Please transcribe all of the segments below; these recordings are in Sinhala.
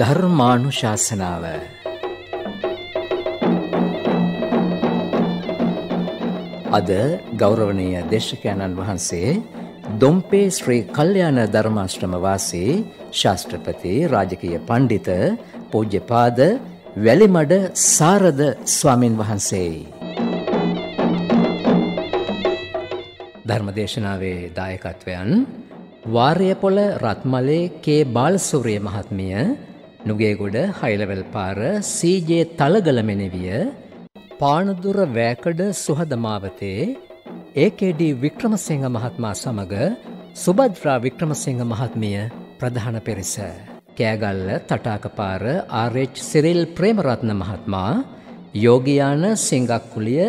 ධර්මානුශාසනාව අද ගෞරවනීය දේශකයන්න් වහන්සේ දොම්පේ ශ්‍රී කල්යාණ ධර්මාශ්‍රම වාසී ශාස්ත්‍රපති රාජකීය පඬිත පූජ්‍යපාද වැලිමඩ සාරද ස්වාමින් වහන්සේයි. ධර්මදේශනාවේ දායකත්වයන් වාර්යපොළ රත්මලේ කේ බාලසූරිය මහත්මිය නුගේගොඩ හයිලවල් පාර සීජයේ තලගල මෙනෙවිය පානදුර වෑකඩ සුහදමාවතේ ඒකඩ වික්‍රමසිංහ මහත්මා සමඟ සුබද්‍රා වික්‍රමසිංහ මහත්මිය ප්‍රධාන පිරිස. කෑගල්ල තටාකපාර ආරච් සිරිල් ප්‍රේමරත්න මහත්මා යෝගයාන සිංගක්කුලිය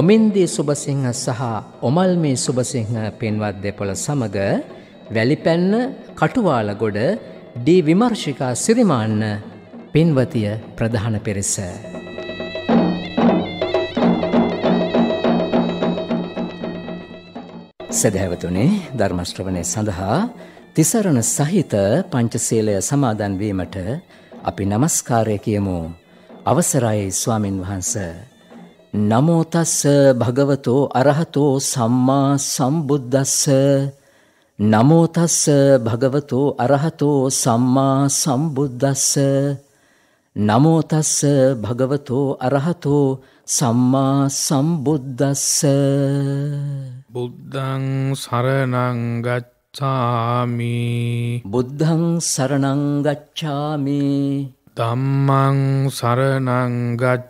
ඔමින්දී සුබසිංහ සහ ඔමල්මී සුබසිංහ පෙන්වත් දෙපොළ සමඟ වැලිපැන්න කටුවාලගොඩ ඩී විමර්ශිකා සිරිමාන්න පින්වතිය ප්‍රධාන පිරිස. සැදැහැවතුනේ ධර්මශ්‍රවණය සඳහා තිසරණ සහිත පංචසේලය සමාදන්වීමට අපි නමස්කාරය කියමු අවසරයි ස්වාමින් වහන්ස. නමෝතස්ස භගවතෝ අරහතෝ සම්මා සම්බුද්ධස්ස නමෝ තස්ස භගවතෝ අරහතෝ සම්මා සම්බුද්දස්ස නමෝ තස්ස භගවතෝ අරහතෝ සම්මා සම්බුද්දස්ස බුද්ධං සරණං ගච්ඡාමි බුද්ධං සරණං ගච්ඡාමි ධම්මං සරණං ගච්ඡාමි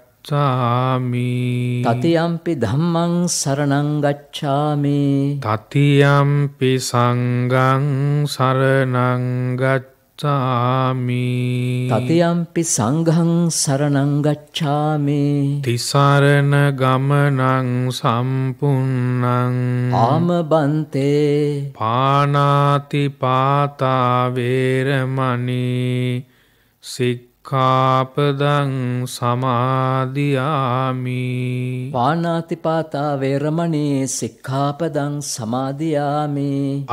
ගච්ඡාමි තතියම්පි ධම්මං සරණං ගච්ඡාමි තතියම්පි සංඝං සරණං ගච්ඡාමි තතියම්පි සංඝං සරණං ගච්ඡාමි තිසරණ ගමනං සම්පුන්නං ආමබන්තේ පානාති පාතා වේරමණී සික් කාපදං සමාධයාමි පානාතිපාතා වේරමණී සික්ඛාපදං සමාධයාමි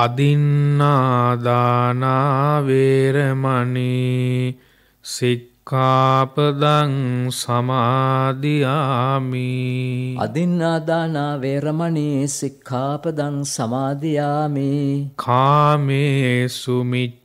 අදින්නාදානාවේරමණී සික්කාපදං සමාධයාමි අදින්නාදානාවේරමණී සික්ඛාපදං සමාධයාමි කාමේ සුමිච්ච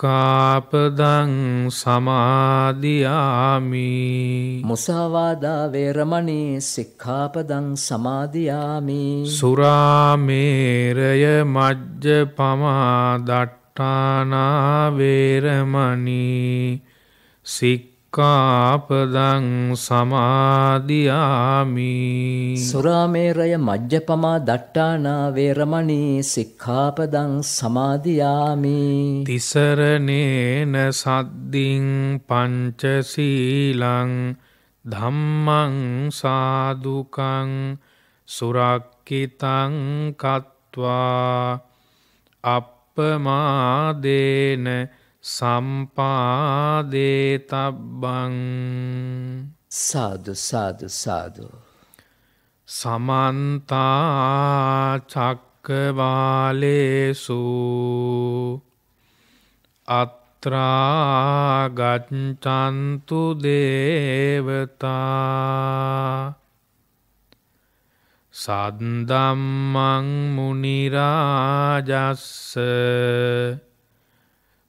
කාපදං සමාධයාමි මුසාවාදා වේරමණී සික්ඛාපදං සමාධයාමි සුරාමේරය මජ්්‍ය පමා දට්ටානාවේරමණී සික්ක සික්කාපදං සමාධයාමි සුරාමේරය මජ්්‍යපමා දට්ටානාවේරමණී සික්කාපදං සමාධයාමි තිසරණේන සද්දිං පංචසීලං ධම්මං සාදුකං සුරක්කිතං කත්වා අපපමාදේන සම්පාදේතබ්බං සාදු සාදු සාදු සමන්තා චක්කවාලේසු අත්‍රාගච්චන්තු දේවතා සද්දම්මං මුනිරාජස්ස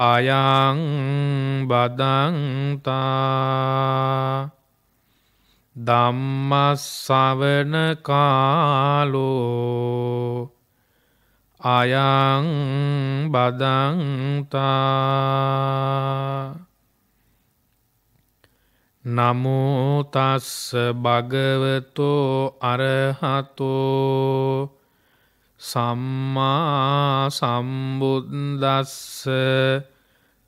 අයං බදන්තා දම්මස්සවන කාලෝ අයං බදන්තා නමුතස්ස භගවතෝ අරහතෝ සම්මා සම්බුද්දස්ස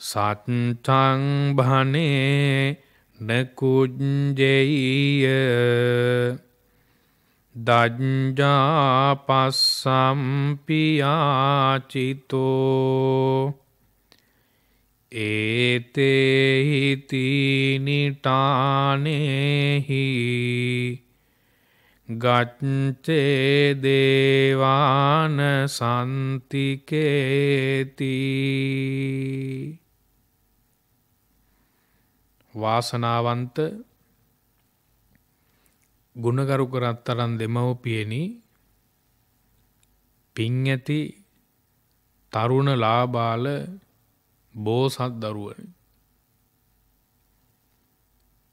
සත්තං භනේ නකුජ්ජෙය දජ්ජාපස්සම්පියාචිතෝ ඒතෙහිතිනිටානෙහි ගච්චේ දේවාන සන්තිකේතිී වාසනාවන්ත ගුණගරු කරත් තරන් දෙමවපියනි පිං ඇති තරුණ ලාබාල බෝසත් දරුවනි.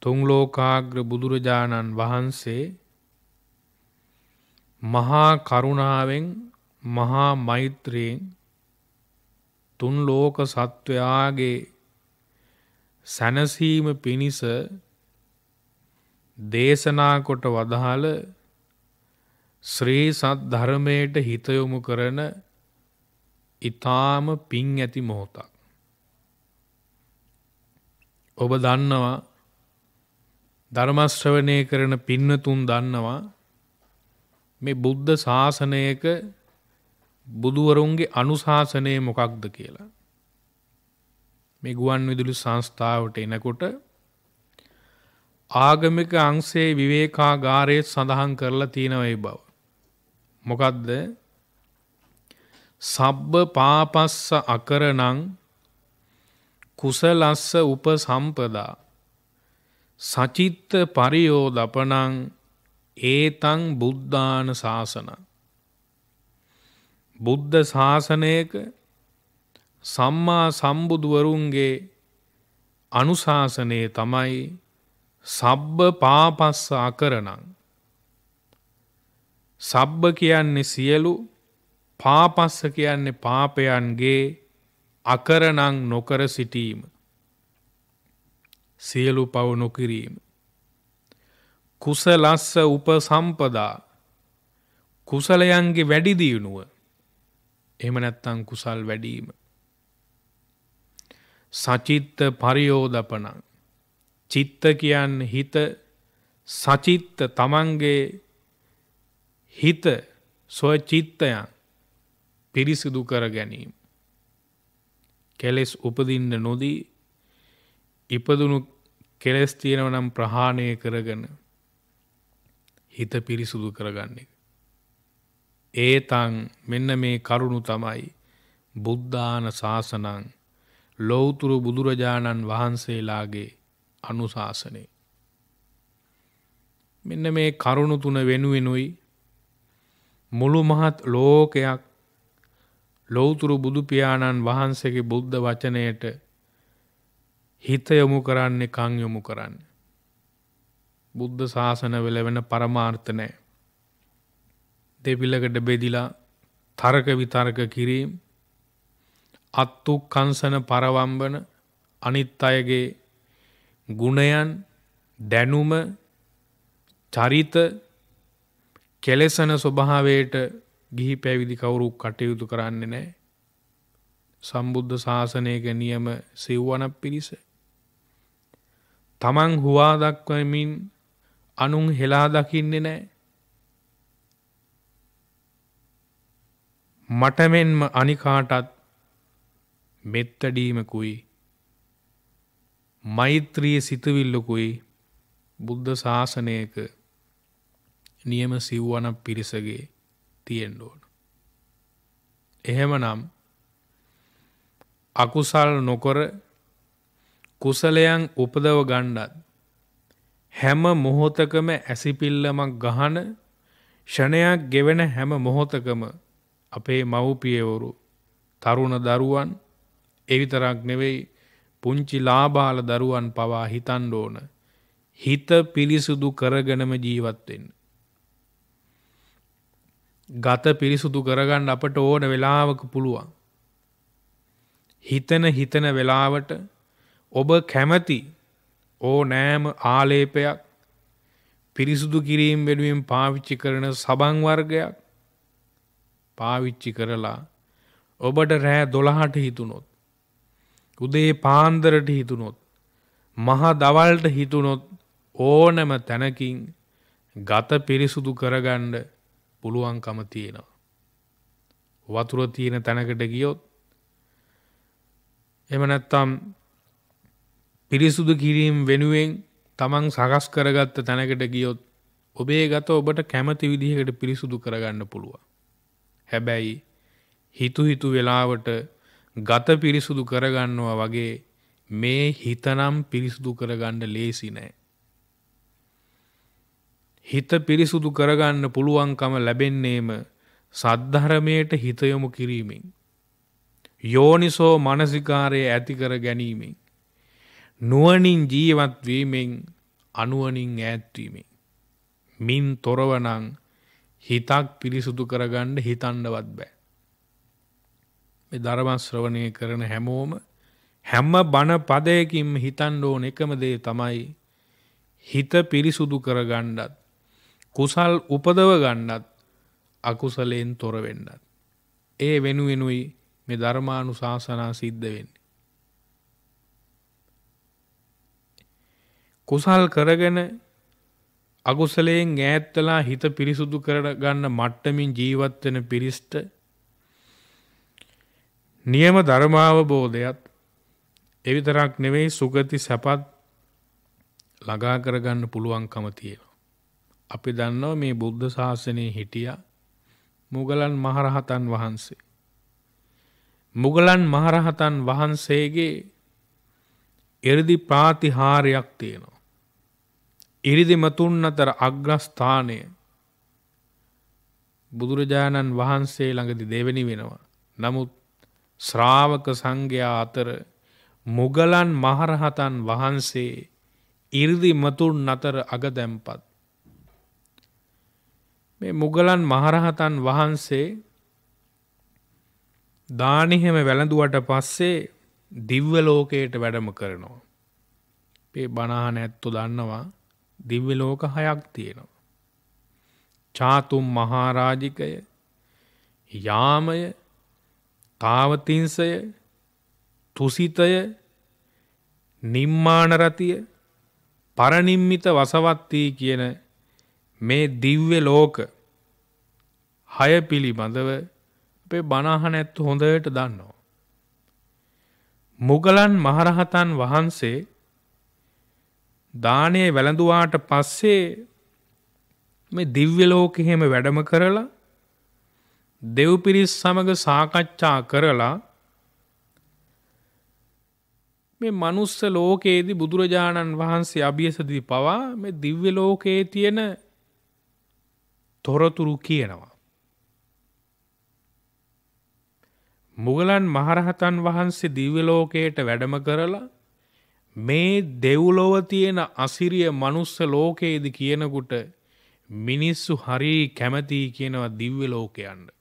තුංලෝකාග්‍ර බුදුරජාණන් වහන්සේ මහා කරුණාවෙන් මහා මෛත්‍රයෙන් තුන් ලෝක සත්වයාගේ සැනසීම පිණිස දේශනා කොට වදාළ ශ්‍රී සත් ධර්මයට හිත යොමු කරන ඊ타ම පිං ඇති මොහොතක් ඔබ දන්නවා ධර්ම ශ්‍රවණය කරන පින්නතුන් දන්නවා මේ බුද්ධ ශාසනයක බුදුවරුන්ගේ අනුශාසනය මොකක්ද කියලා මේ ගුවන් විදුලි සංස්ථාවට එනකොට ආගමික අංශේ විවේකාගාරයේ සඳහන් කරලා තියෙනවා ඒ බව. මොකද්ද? සබ්බ පාපස්ස අකරණං කුසලස්ස උපසම්පදා සචිත්ත පරියෝදපණං ඒතං බුද්ධාන ශාසන බුද්ධ ශාසනයක සම්මා සම්බුදුවරුන්ගේ අනුශාසනයේ තමයි සබ්බ පාපස්ස අකරණං සබ්බ කියන්නේ සියලු පාපස්ස කියන්නේ පාපයන්ගේ අකරණං නොකර සිටීම සියලු පව නොකිරීම කුසලස්ස උපසම්පදා කුසලයන්ගේ වැඩි දියුණුව එහෙම නැත්නම් කුසල් වැඩිම සචිත්ත පරියෝදපනං. චිත්ත කියන්න හිත සචිත්ත තමන්ගේ හිත ස්වචිත්තයන් පිරිසිදු කර ගැනීම. කෙලෙස් උපදින්න නොදී ඉපදුණු කෙලෙස් තියෙනව නම් ප්‍රහාණය කරගෙන හිත පිරිසුදු කරගන්න එක. ඒතන් මෙන්න මේ කරුණු තමයි බුද්ධාන ශාසනං ලෞතුරු බුදුරජාණන් වහන්සේලාගේ අනුශාසනේ. මෙන්න මේ කරුණු තුන වෙනුවෙනුයි මුළු මහත් ලෝකයක් ලෞතුරු බුදුපියාණන් වහන්සේගේ බුද්ධ වචනයට හිත යොමු කරන්නේ කං යොමු කරන්න. බුද්ධ ශාසනවල වෙන පරමාර්ථ නැහැ. දෙපිලකට බෙදිලා තරක විතරක කිරීම අත්තුක්කංසන පරවම්බන අනිත් අයගේ ගුණයන් දැනුම චරිත කෙලෙසන ස්වභාවයට ගිහි පැවිදි කවුරු කටයුතු කරන්නේ නෑ. සම්බුද්ධ ශාසනයක නියම සිව්වනක් පිරිස. තමන් හුවා දක්වමින් අනුන් හෙලා දකින්නේ නෑ. මටමෙන්ම අනිකාටත් මෙත්තඩීමකුයි මෛත්‍රිය සිතවිල්ලකුයි බුද්ධ ශාසනයක නියම සිව්වනක් පිරිසගේ තියෙන්න ඕන. එහෙමනම් අකුසල් නොකර කුසලයන් උපදව ගණ්ඩත් හැම මොහොතකම ඇසිපිල්ලමක් ගහන ෂණයක් ගෙවෙන හැම මොහොතකම අපේ මව්පියවරු තරුණ දරුවන් එවිතරක් නෙවෙයි පුංචි ලාබාල දරුවන් පවා හිතන්න ඕන. හිත පිරිසුදු කරගෙනම ජීවත් වෙන්න. ගත පිරිසුදු කරගන්න අපට ඕන වෙලාවක පුළුවන්. හිතන හිතන වෙලාවට ඔබ කැමති ඕ නෑම ආලේපයක් පිරිසුදු කිරීම් වෙනුවෙන් පාවිච්චි කරන සබං වර්ගයක් පාවිච්චි කරලා ඔබට රෑ දොළහට හිතුනොත් උදේ පාන්දරට හිතුනොත් මහා දවල්ට හිතුනොත් ඕනම තැනකින් ගත පිරිසුදු කරගන්න පුළුවන්කම තියෙනවා. වතුර තියෙන තැනකට ගියොත් එම නැත්තම් පිරිසුදු කිරීම් වෙනුවෙන් තමන් සකස් කරගත්ත තැනකට ගියොත් ඔබේ ගත ඔබට කැමති විදිහකට පිරිසුදු කරගන්න පුළුවන්. හැබැයි හිතු හිතු වෙලාවට ගත පිරිසුදු කරගන්නවා වගේ මේ හිතනම් පිරිසුදු කරගන්න ලේසි නෑ. හිත පිරිසුදු කරගන්න පුළුවන්කම ලැබෙන්නේම සද්ධරමයට හිතයොමු කිරීමෙන්. යෝනිසෝ මනසිකාරය ඇතිකර ගැනීමෙන්. නුවනින් ජීවත්වීමෙන් අනුවනින් ඈත්වීමෙන්. මින් තොරවනං හිතක් පිරිසුදු කරගන්න හිතන්නවත් බෑ. මේ ධර්ම ශ්‍රවණය කරන හැමෝම හැම බණ පදයකින්ම හිතන්න ඕන එකම දේ තමයි හිත පිරිසුදු කරගන්නත් කුසල් උපදව ගන්නත් අකුසලයෙන් තොර වෙන්නත් ඒ වෙනුවෙනුයි මේ ධර්මානුශාසනා සිද්ධ වෙන්නේ කුසල් කරගෙන අකුසලයෙන් ඈත් වෙලා හිත පිරිසුදු කරගන්න මට්ටමින් ජීවත් වෙන පිරිස්ට නියම ධර්මාවබෝධයත් එවිතරක් නෙවෙයි සුගති සැපත් ළඟා කරගන්න පුළුවන්කම තියෙනවා. අපි දන්නවා මේ බුද්ධ ශාසනයේ හිටියා මුගලන් මහරහතන් වහන්සේ. මුගලන් මහරහතන් වහන්සේගේ එරිදි ප්‍රාතිහාරයක් තියෙනවා. ඉරිදිමතුන් අතර අග්‍රස්ථානය බුදුරජාණන් වහන්සේ ළඟදි දෙවෙනි වෙනවා. නමුත් ශ්‍රාවක සංඝයා අතර මුගලන් මහරහතන් වහන්සේ ඉර්දි මතුන් අතර අග දැම්පත්. මේ මුගලන් මහරහතන් වහන්සේ දානෙහෙම වැළඳුවට පස්සේ දිව්ව ලෝකයට වැඩම කරනවා. මේ බණහන ඇත්තු දන්නවා දිව්‍ය ලෝක හයක් තියෙනවා. චාතුම් මහාරාජිකය යාමය කාවතිංසය තුසිතය නිම්මානරතිය පරනිම්මිත වසවත්තී කියන මේ දිව්‍ය ලෝක හය පිළිබඳව අපේ බණහන ඇත්තු හොඳට දන්නවා. මුගලන් මහරහතන් වහන්සේ දානය වැළඳුවාට පස්සේ මේ දිව්‍ය ලෝකෙහෙම වැඩම කරලා දෙව්පිරිස් සමග සාකච්ඡා කරලා මේ මනුස්ස ලෝකයේදී බුදුරජාණන් වහන්සේ අභියසදී පවා මේ දිව්‍ය ලෝකයේ තියෙන තොරතුරු කියනවා. මුගලන් මහරහතන් වහන්සේ දිව්‍ය ලෝකයට වැඩම කරලා මේ දෙව්ලොව තියෙන අසිරිය මනුස්ස ලෝකයේදී කියනකොට මිනිස්සු හරි කැමති කියනවා දිව්‍ය ලෝකයන්ට.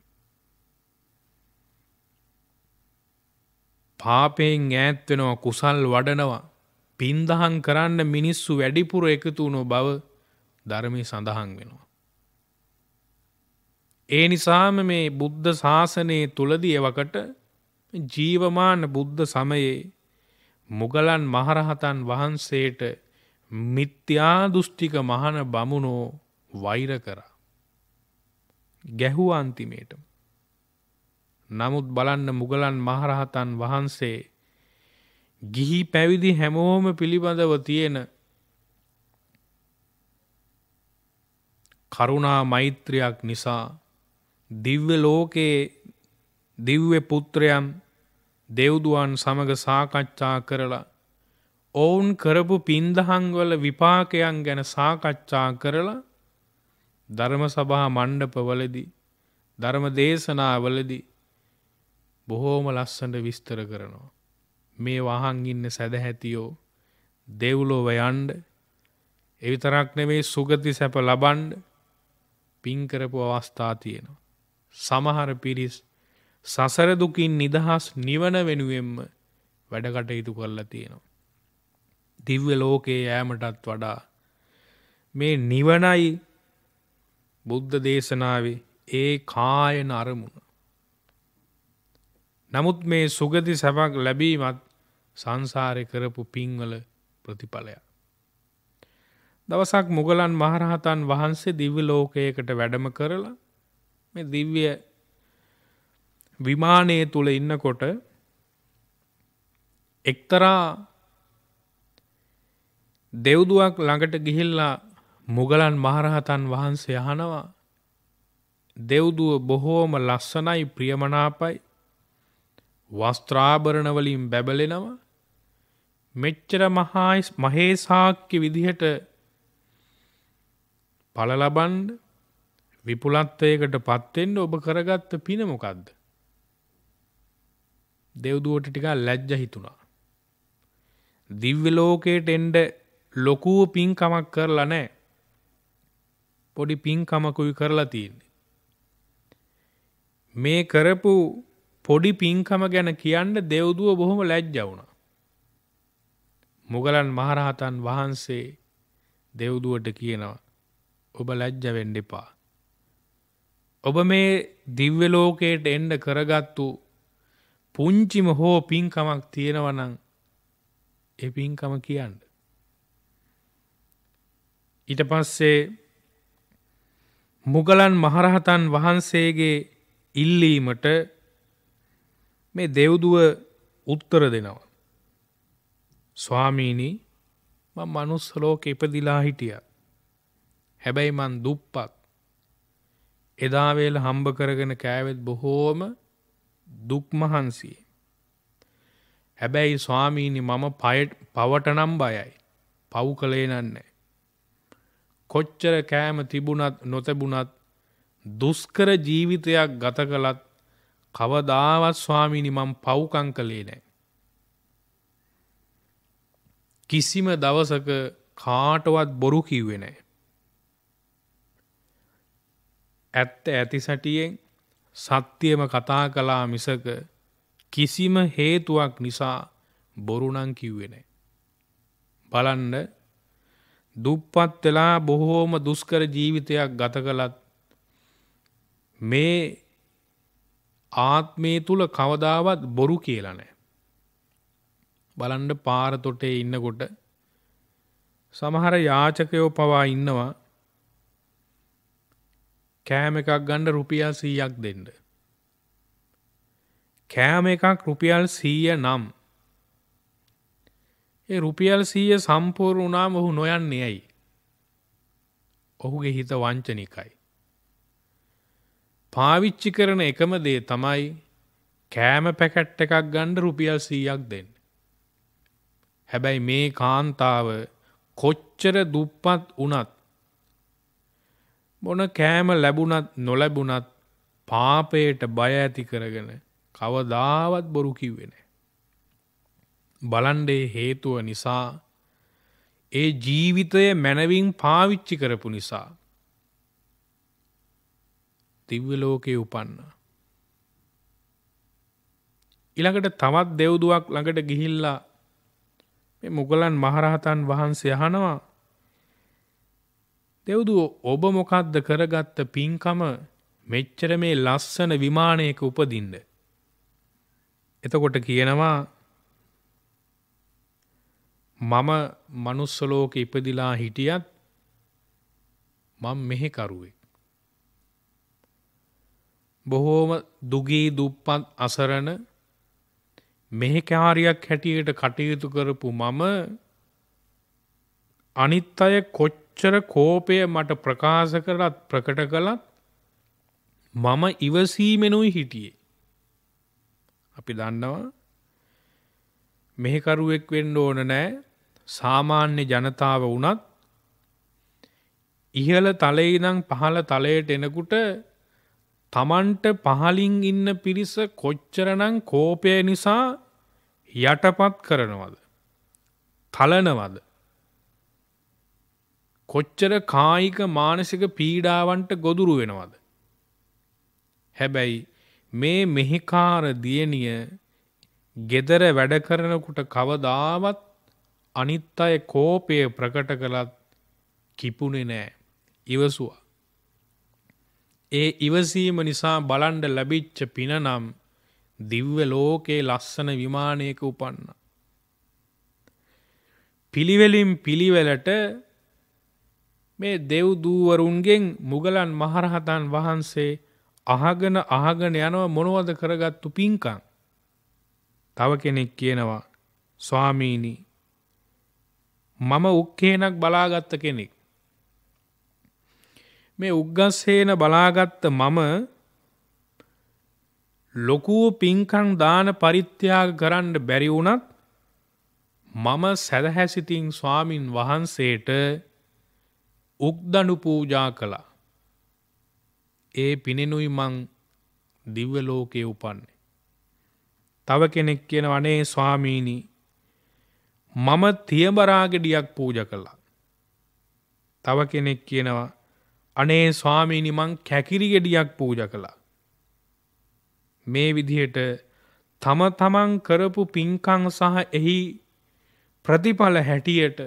පාපයෙන් ඈත් වෙනවා කුසල් වඩනවා පින්දහම් කරන්න මිනිස්සු වැඩිපුර එකතු වුණු බව ධර්මයේ සඳහන් වෙනවා. ඒ නිසාම මේ බුද්ධ ශාසනයේ තුලදී එවකට ජීවමාන බුද්ධ සමයේ මුගලන් මහරහතන් වහන්සේට මිත්‍යා දෘෂ්ටික මහන බමුණෝ වෛර කරා. ගැහුවා අන්තිමේටම. නමුත් බලන්න මුගලන් මහරහතන් වහන්සේ ගිහි පැවිදි හැමෝම පිළිබඳව තියෙන කරුණා මෛත්‍රයක් නිසා දිව්‍ය ලෝකයේ දිව්‍ය පුත්‍රයන් දෙව්දුවන් සමග සාකච්ඡා කරලා ඔවුන් කරපු පින්දහංවල විපාකයන් ගැන සාකච්ඡා කරලා ධර්ම සභා මණ්ඩපවලදී ධර්ම දේශනාවලදී බොහෝම ලස්සට විස්තර කරනවා. මේ වහන් ඉන්න සැදැහැතියෝ දෙව්ලොව යන්ඩ එවිතරක් නෙවෙයි සුගති සැප ලබන්ඩ පින්කරපු අවස්ථා තියෙනවා. සමහර පිරිස් සසරදුකින් නිදහස් නිවන වෙනුවෙන්ම වැඩකටයුතු කරලා තියෙනවා. දිව්‍ය ලෝකයේ යෑමටත් වඩා මේ නිවනයි බුද්ධ දේශනාවේ ඒ කායන අරමුණ නමුත් මේ සුගති සැපක් ලැබීමත් සංසාරය කරපු පින්වල ප්‍රතිඵලයක්. දවසක් මුගලන් මහරහතන් වහන්සේ දිව්‍ය ලෝකයකට වැඩම කරලා මේ දිව්‍ය විමානය තුළ ඉන්නකොට එක්තරා දෙව්දුවක් ළඟට ගිහිල්ලා මුගලන් මහරහතන් වහන්සේ අහනවා දෙව්දුව බොහෝම ලස්සනයි ප්‍රියමනාපයි වස්ත්‍රාභරණ වලින් බැබලෙනවා. මෙච්චර මහා මහේසාක්‍ය විදිහට ඵල ලබන්න විපුලත්වයකටපත් වෙන්න ඔබ කරගත්ත පින මොකද්ද? දෙව්දුවට ටිකක් ලැජ්ජ හිතුණා. දිව්‍ය ලෝකයට එන්න ලොකු පින්කමක් කරලා නැහැ. පොඩි පින්කමකුයි කරලා තියෙන්නේ. මේ කරපු පොඩි පින්කම ගැන කියන්න දෙව්දුව බොහොම ලැජ්ජ වුණා. මුගලන් මහරහතන් වහන්සේ දෙව්දුවට කියනවා ඔබ ලැජ්ජ වෙන්න එපා. ඔබ මේ දිව්‍ය ලෝකයට එන්න කරගත්තු පුංචිම හෝ පින්කමක් තියෙනවා නම් ඒ පින්කම කියන්න. ඊට පස්සේ මුගලන් මහරහතන් වහන්සේගේ ඉල්ලීමට මේ දෙව්දුව උත්තර දෙනවා. ස්වාමීනී මම මනුස්ස ලෝකෙ ඉපදිලා හිටියා. හැබැයි මං දුප්පත්. එදා වේල හම්බ කරගෙන කෑවෙත් බොහෝම දුක් මහන්සියේ. හැබැයි ස්වාමීනි මම පවට නම් බයයි. පව් කළේ නන්නේ. කොච්චර කෑම තිබුණත් නොතැබුණත් දුස්කර ජීවිතයක් ගත කළත් කවදාවත් ස්වාමීනි මම පව්කම් කළේ නැහැ. කිසිම දවසක කාටවත් බොරු කිව්වේ නැහැ. ඇත්ත ඇති සැටියෙන් සත්‍යම කතා කළා මිසක කිසිම හේතුවක් නිසා බොරු නම් කිව්වේ නැහැ. බලන්න දුප්පත් වෙලා බොහෝම දුෂ්කර ජීවිතයක් ගත කළත් මේ ආත්මයේ තුල කවදාවත් බොරු කියලා නැහැ. බලන්න පාර තොටේ ඉන්නකොට සමහර යාචකයෝ පවා ඉන්නවා කෑම එකක් ගන්න රුපියල් 100ක් දෙන්න. කෑම එකක් රුපියල් 100 නම් ඒ රුපියල් 100 සම්පූර්ණ වුණාම ඔහු නොයන්නේ ඇයි? ඔහුගේ හිත වංචනිකයි. පාවිච්චි කරන එකම දේ තමයි කෑම පැකට් එකක් ගන්න රුපියල් 100ක් දෙන්න. හැබැයි මේ කාන්තාව කොච්චර දුප්පත් වුණත් මොන කෑම ලැබුණත් නොලැබුණත් පාපයට බය ඇති කරගෙන කවදාවත් බොරු කිව්වේ නැහැ. බලන්නේ හේතුව නිසා ඒ ජීවිතය මනවින් පාවිච්චි කරපු නිසා දිව්‍ය ලෝකයේ උපන්නා. ඊළඟට තවත් දෙව්දුවක් ළඟට ගිහිල්ලා මේ මුගලන් මහරහතන් වහන්සේ අහනවා දෙව්දුව ඔබ මොකද්ද කරගත්ත පින්කම මෙච්චර මේ ලස්සන විමානයක උපදින්න. එතකොට කියනවා මම manuss ලෝකෙ ඉපදිලා හිටියත් මම මෙහෙ කරුවේ. බොහෝම දුගී දුප්පත් අසරණ මෙහෙකාරියක් හැටියට කටයුතු කරපු මම අනිත් අය කොච්චර කෝපය මට ප්‍රකාශ කරත් ප්‍රකට කළත් මම ඉවසීමෙනුයි හිටියේ. අපි දන්නවා මෙහෙකරුවෙක් වෙන්න ඕන නෑ සාමාන්‍ය ජනතාව වුණත් ඉහළ තලේ ඉඳන් පහළ තලයට එනකොට තමන්ට පහලින් ඉන්න පිරිස කොච්චරනං කෝපය නිසා යටපත් කරනවද. තලනවද. කොච්චර කායික මානසික පීඩාවන්ට ගොදුරු වෙනවද. හැබැයි මේ මෙහිකාර දියණිය ගෙදර වැඩ කරනකුට කවදාවත් අනිත් අය කෝපය ප්‍රකට කළත් කිපුණේ නෑ ඉවසුවා. ඒ ඉවසීම නිසා බලන්ඩ ලැබිච්ච පිනනම් දිව්ව ලෝකයේ ලස්සන විමානයක උපන්න. පිළිවෙලින් පිළිවෙලට මේ දෙව්දූවරුන්ගෙන් මුගලන් මහරහතන් වහන්සේ අහගෙන අහගෙන යනව මොනවද කරගත්තු පින්කං. තව කෙනෙක් කියනවා ස්වාමීණී මම උක්කේනක් බලාගත්ත කෙනෙක්. මේ උග්ගස්සේන බලාගත්ත මම ලොකූ පින්කං දාන පරිත්‍යාග කරන්න බැරි වුණත් මම සැදහැසිතින් ස්වාමින් වහන්සේට උක්දනු පූජා කළා. ඒ පිනෙනුයි මං දිව්‍ය ලෝකයේ උපන්නේ. තව කෙනෙක් කියන වනේ ස්වාමීණී මම තියබරාගෙඩියක් පූජ කළා. තව කෙනෙක් කියනවා අනේ ස්වාමීනි මං කැකිරි ගෙඩියක් පූජා කළා. මේ විදිහට තම තමන් කරපු පින්කං සහ එහි ප්‍රතිඵල හැටියට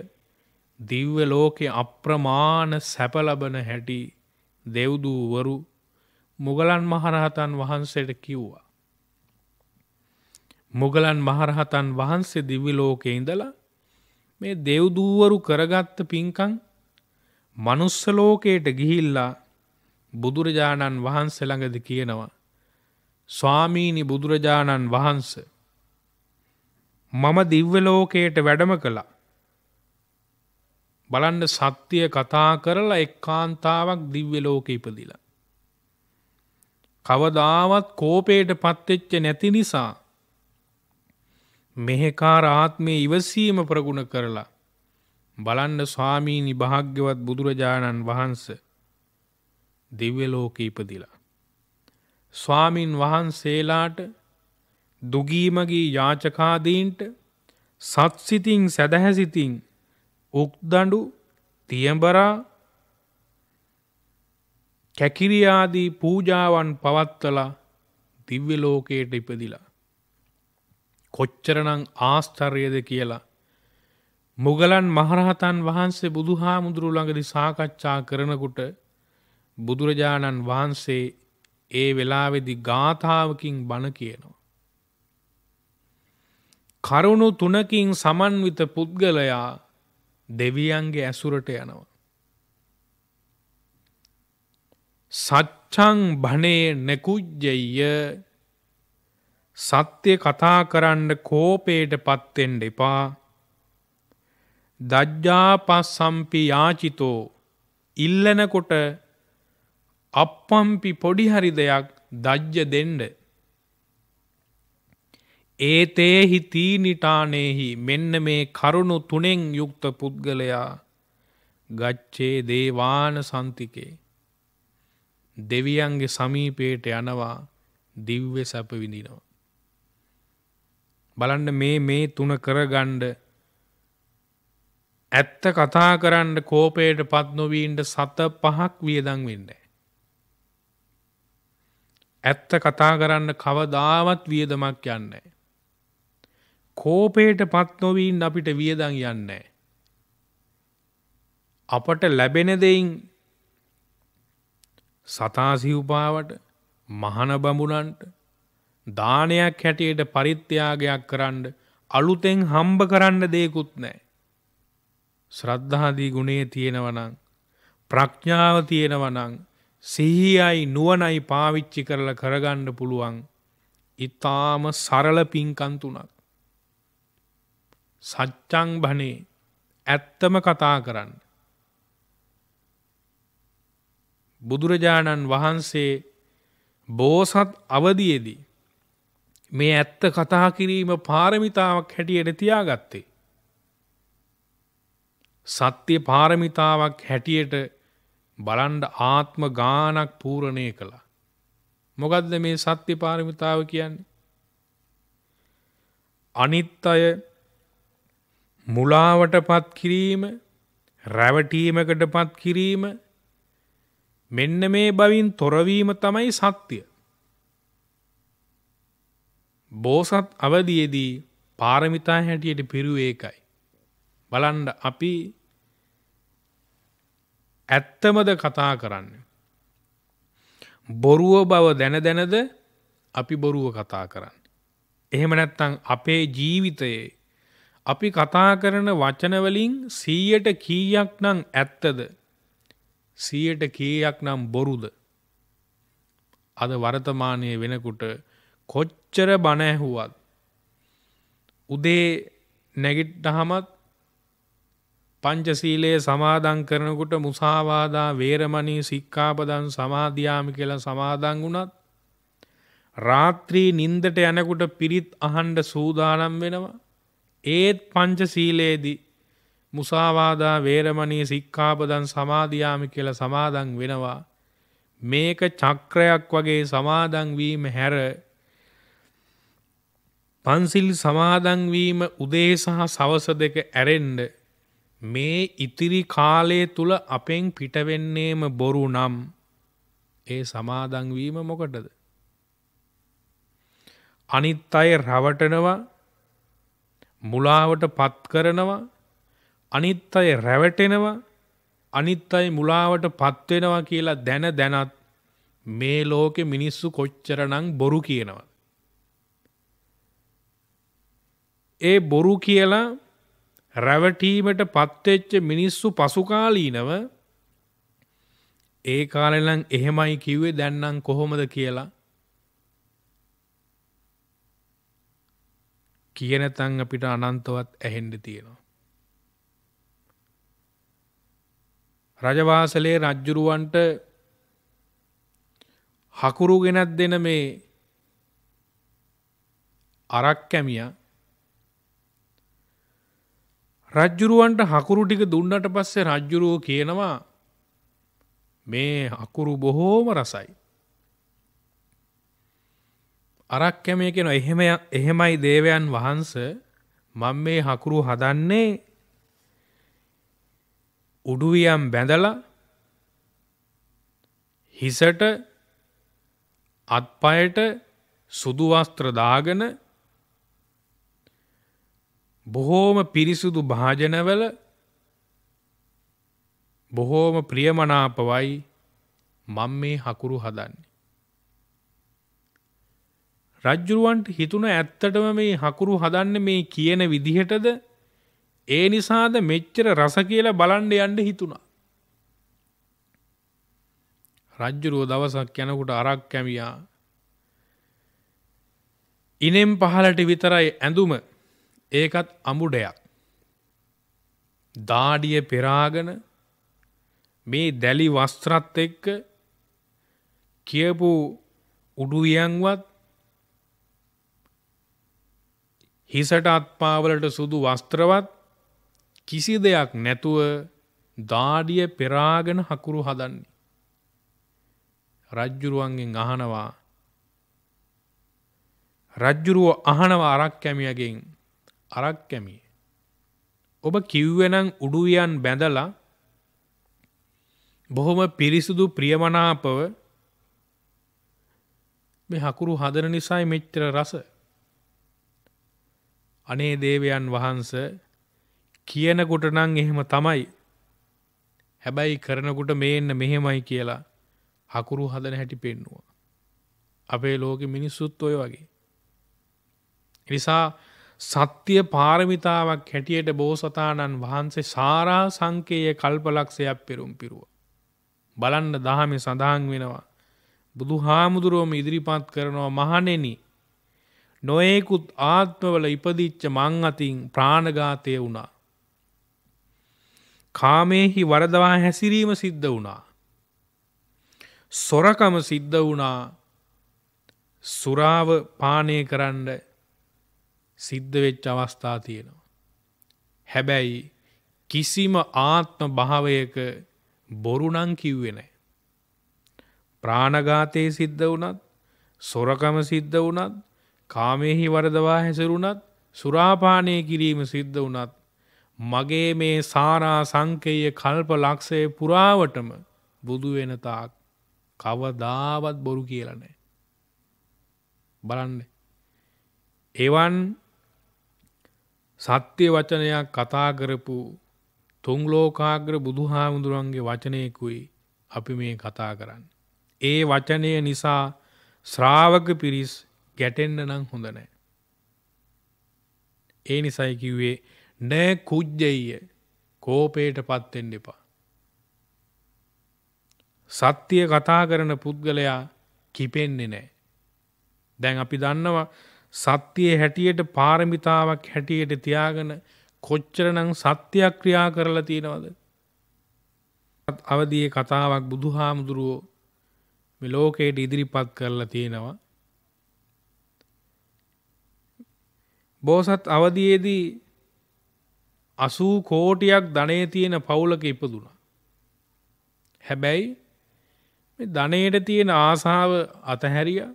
දිව්‍ය ලෝකේ අප්‍රමාණ සැප ලබන හැටි දෙව්දූවරු මුගලන් මහරහතන් වහන්සේට කිව්වා. මුගලන් මහරහතන් වහන්සේ දිව්‍ය ලෝකේ ඉඳලා මේ දෙව්දූවරු කරගත්ත පින්කම් මනුස්සලෝකයට ගිහිල්ලා බුදුරජාණන් වහන්ස ළඟද කියනවා. ස්වාමීණි බුදුරජාණන් වහන්ස. මම දිව්වලෝකයට වැඩම කළා. බලන්න සත්‍යය කතා කරලා එක් කාන්තාවක් දිව්‍යලෝක ඉපදිලා. කවදාවත් කෝපයට පත්වෙච්ච නැති නිසා මෙහෙකාර ආත්මය ඉවසීම ප්‍රගුණ කරලා බලන්ඩ ස්වාමීනි භාග්‍යවත් බුදුරජාණන් වහන්ස දිව්‍යලෝක ඉපදිලා. ස්වාමින් වහන්සේලාට දුගීමගේ යාචකාදීන්ට සත්සිතින් සැදැහැසිතින් උක්දඩු තියඹරා කැකිරියාදී පූජාවන් පවත්වලා දිව්‍යලෝකයට ඉපදිලා. කොච්චරනං ආස්ථර්යද කියලා මුගලන් මහරහතන් වහන්සේ බුදු හාමුදුරු ළඟදි සාකච්ඡා කරනකුට බුදුරජාණන් වහන්සේ ඒ වෙලාවෙදි ගාථාවකින් බණ කියනවා. කරුණු තුනකින් සමන්විත පුද්ගලයා දෙවියන්ගේ ඇසුරට යනවා. සච්චං භනේ නෙකුජ්ජය සත්‍ය කතා කරන්න කෝපයට පත්තෙන්ඩ එපා දජ්ජාපස් සම්පි යාචිතෝ ඉල්ලනකොට අප්පම්පි පොඩිහරි දෙයක් දජ්ජ දෙන්ඩ. ඒතේහි තීනිටානයෙහි මෙන්න මේ කරුණු තුනෙන් යුක්ත පුද්ගලයා ගච්චේ දේවාන සන්තිකේ. දෙවියන්ගේ සමීපයට යනවා දිව්‍ය සැපවිඳිනවා. බලන්න මේ මේ තුන කරගණ්ඩ ඇත්ත කතා කරන්න කෝපයට පත් නොවීන්ට සත පහක් වියදං වෙන්න. ඇත්ත කතා කරන්න කවදාවත් වියදමක් යන්න. කෝපයට පත් නොවීන් අපිට වියදං යන්න. අපට ලැබෙන දෙයින් සතාසිව්පාවට මහන බඹුණන්ට දානයක් හැටියට පරිත්‍යාගයක් කරන්න අලුතෙන් හම්බ කරන්න දෙයකුත් නෑ. ශ්‍රද්ධාදී ගුණයේ තියෙනවනම් ප්‍රඥාව තියෙනවනම් සිහියයි නුවණයි පාවිච්චි කරලා කරගන්න පුළුවන් ඊටාම සරල පින්කම් තුනක් සත්‍යං භනේ ඇත්තම කතා කරන්න බුදුරජාණන් වහන්සේ බෝසත් අවදියේදී මේ ඇත්ත කතා කිරීම පාරමිතාවක් හැටියට තියාගත්තේ සත්‍ය පාරමිතාවක් හැටියට බලන්ඩ ආත්ම ගානක් පූරණය කළා. මොකදද මේ සත්‍ය පාරමිතාව කියන්නේ. අනිත් අය මුලාවට පත් කිරීම රැවටීමකට පත් කිරීම මෙන්න මේ බවින් තොරවීම තමයි සත්‍යය. බෝසත් අවදියේදී පාරමිතා හැටියට පිරුව ඒකයි. බලන්ඩ අපි ඇත්තමද කතා කරන්න. බොරුව බව දැන දැනද අපි බොරුව කතා කරන්න. එහෙම නැත්තං අපේ ජීවිතයේ අපි කතා කරන වචනවලින් සීයට කීයක් නම් ඇත්තද සීයට කීයක් නම් බොරුද අද වර්තමානය වෙනකුට කොච්චර බණ ඇහුවත් උදේ නැගිට්ටහමත් පංචශීලයේ සමාදන් කරනකොට මුසාවාදා වේරමණී සික්ඛාපදං සමාදියාමි කියලා සමාදන් වුණත් රාත්‍රී නින්දට යනකොට පිරිත් අහන්ඩ සූදානම් වෙනවා. ඒත් පංචශීලයේදී මුසාවාදා වේරමණී සික්ඛාපදං සමාදියාමි කියලා සමාදන් වෙනවා. මේක චක්‍රයක් වගේ සමාදන් වීම හැර පන්සිල් සමාදන් වීම උදේ සහ සවස දෙක ඇරෙන්න මේ ඉතිරි කාලය තුල අපෙන් පිටවෙන්නේම බොරු නම් ඒ සමාදංවීම මොකටද. අනිත් අය රවටනවා මුලාවට පත් කරනවා අනිත් අය රැවටෙනවා අනිත් අයි මුලාවට පත්වෙනවා කියලා දැන දැනත් මේ ලෝකෙ මිනිස්සු කොච්චරනං බොරු කියනවා. ඒ බොරු කියලා රැවටීමට පත්වෙච්ච මිනිස්සු පසුකාලීනව ඒ කාලේ නම් එහෙමයි කිව්වේ දැන් නම් කොහොමද කියලා කියනතන් අපිට අනන්තවත් ඇහෙන්න තියෙනවා. රජවාසලේ රජ්ජුරුවන්ට හකුරු ගෙනත් දෙන මේ අරක් කැමියා රජ්ජුරුවන්ට හකුරු ටික දුන්නට පස්සේ රජ්ජුරුව කියනවා මේ හකුරු බොහෝම රසයි. අරක් කැමේ කෙන එහෙම එහෙමයි දේවයන් වහන්ස මම මේ හකුරු හදන්නේ උඩුවියම් බැඳලා හිසට අත්පයට සුදු වස්ත්‍ර දාගෙන බොහෝම පිරිසුදු භාජනවල බොහෝම ප්‍රියමනාපවයි මම මේ හකුරු හදන්නේ. රජ්ජුරුවන්ට හිතුණ ඇත්තටම මේ හකුරු හදන්න මේ කියන විදිහටද ඒ නිසාද මෙච්චර රස කියලා බලන්න යන්න හිතුණා. රජ්ජුරුව දවසක් යනකොට අරක් කැමියා. ඉනෙම් පහලට විතරයි ඇඳුම ඒකත් අඹුඩයක්. දාඩිය පෙරාගෙන මේ දැලි වස්ත්‍රත් එක්ක කියපු උඩුවියන්වත් හිසට අත්පාවලට සුදු වස්ත්‍රවත් කිසි දෙයක් නැතුව දාඩිය පෙරාගෙන හකුරු හදන්නේ. රජ්ජුරුවන්ගෙන් අහනවා රජ්ජුරුව අහනව අරක් කැමියගෙන් අරක් කැමිය. ඔබ කිව්වෙනං උඩුයන් බැඳලා බොහොම පිරිසුදු ප්‍රියමනාපව මේ හකුරු හදන නිසායි මෙච්චර රස. අනේ දේවයන් වහන්ස කියනකොට නම් එහෙම තමයි. හැබැයි කරනකොට මේ එන්න මෙහෙමයි කියලා හකුරු හදන හැටි පෙන්නවා. අපේ ලෝකෙ මිනිස්සුත් ඔය වගේ. නිසා සත්‍ය පාරමිතාවක් හැටියට බෝසතාණන් වහන්සේ සාරා සංකේය කල්පලක්ෂයක් පෙරුම් පිරුව. බලන්න දහමේ සඳහන් වෙනවා. බුදු හාමුදුරුවම ඉදිරිපත් කරනවා මහනෙනි නොයෙකුත් ආත්මවල ඉපදිච්ච මං අතින් ප්‍රාණඝාතය වුණා. කාමයෙහි වරදවා හැසිරීම සිද්ධ වුණා. සොරකම සිද්ධ වුණා සුරාව පානය කරන්න සිද්ධ වෙච්ච අවස්ථා තියෙනවා. හැබැයි කිසිම ආත්ම භාවයක බොරුණං කිව්වේ නෑ. ප්‍රාණඝාතයේ සිද්ධ වුණත් සොරකම සිද්ධ වුණත් කාමයෙහි වරදවා හැසිරුණත් සුරාපානය කිරීම සිද්ධ වුණත් මගේ මේ සාරා සංකේය කල්ප ලක්ෂය පුරාවටම බුදු වෙන තාක් කවදාවත් බොරු කියලා නෑ. බලන්න. එවන් සත්‍ය වචනයක් කතා කරපු තුන් ලෝකාග්‍ර බුදුහාමුදුරන්ගේ වචනයකුයි අපි මේ කතා කරන්න. ඒ වචනය නිසා ශ්‍රාවක පිරිස් ගැටෙන්න නම් හොඳ නෑ. ඒ නිසයි කිව්වේ නෑ කුජ්ජෙය කෝපයට පත්වෙන්න එපා. සත්‍යය කතා කරන පුද්ගලයා කිපෙන්නේ නෑ. දැන් අපි දන්නවා සත්‍යයේ හැටියට පාරමිතාවක් හැටියට තියාගෙන කොච්චරනම් සත්‍යයක් ක්‍රියා කරලා තියෙනවද? අවදියේ කතාවක් බුදුහාමුදුරුවෝ මේ ලෝකයට ඉදිරිපත් කරලා තියෙනවා. බෝසත් අවදියේදී 80 කෝටියක් ධනෙ තියෙන පවුලක ඉපදුනා. හැබැයි මේ ධනයට තියෙන ආසාව අතහැරියා.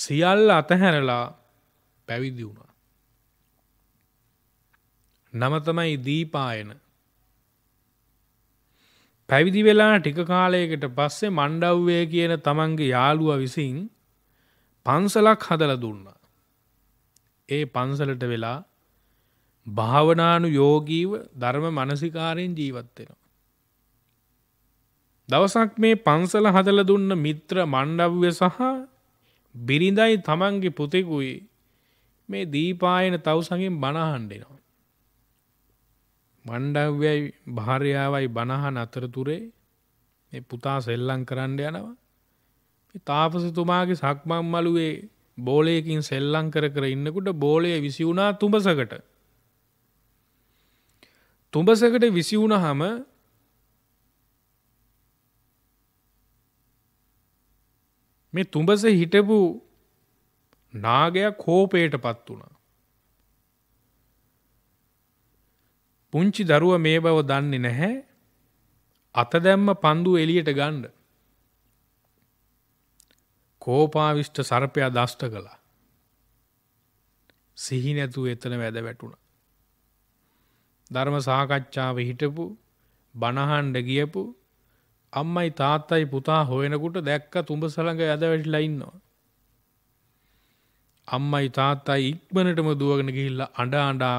සියල්ල අතහැරලා පැවිදි වුණා. නම තමයි දීපායන. පැවිදි වෙලා ටික කාලයකට පස්සේ මණ්ඩව්වේ කියන තමන්ගේ යාළුවා විසින් පන්සලක් හදලා දුන්නා. ඒ පන්සලට වෙලා භාවනානු යෝගීව ධර්ම මනසිකාරයෙන් ජීවත් වෙනවා. දවසක් මේ පන්සල හදලා දුන්න මිත්‍ර මණ්ඩව්‍ය සහ බිරිඳයි තමන්ගේ පුතෙකුයි මේ දීපායන තවුසඟෙන් බණහන්ඩෙනවා. මණ්ඩව්‍යයි භාරයාවයි බණහන් අතරතුරේ පුතා සෙල්ලං කරන්න යනවා. තාපසතුමාගේ සක්මම් මලුවේ බෝලයකින් සෙල්ලං කර කර ඉන්නකුට බෝලය විසි වුණා තුඹසකට. තුඹසකට විසි වුණහම මේ තුඹස හිටපු නාගයා කෝපයටපත් වුණා. පුංචි දරුවා මේ බව දන්නේ නැහැ. අත දැම්ම පන්දු එළියට ගන්න. කෝපාවිෂ්ඨ සර්පයා දෂ්ට කළා. සිහි නැතුව එතන වැද වැටුණා. ධර්ම සාකච්ඡාවේ හිටපු බණහන්ඩ ගියපු අම්මයි තාත්තයි පුතා හොයනකුට දැක්ක තුඹ සළඟ ඇද වැටිලා ඉන්නවා. අම්මයි තාත්තයි ඉක්මනටම දුවගෙන ගිහිල්ලා අඬ අඬා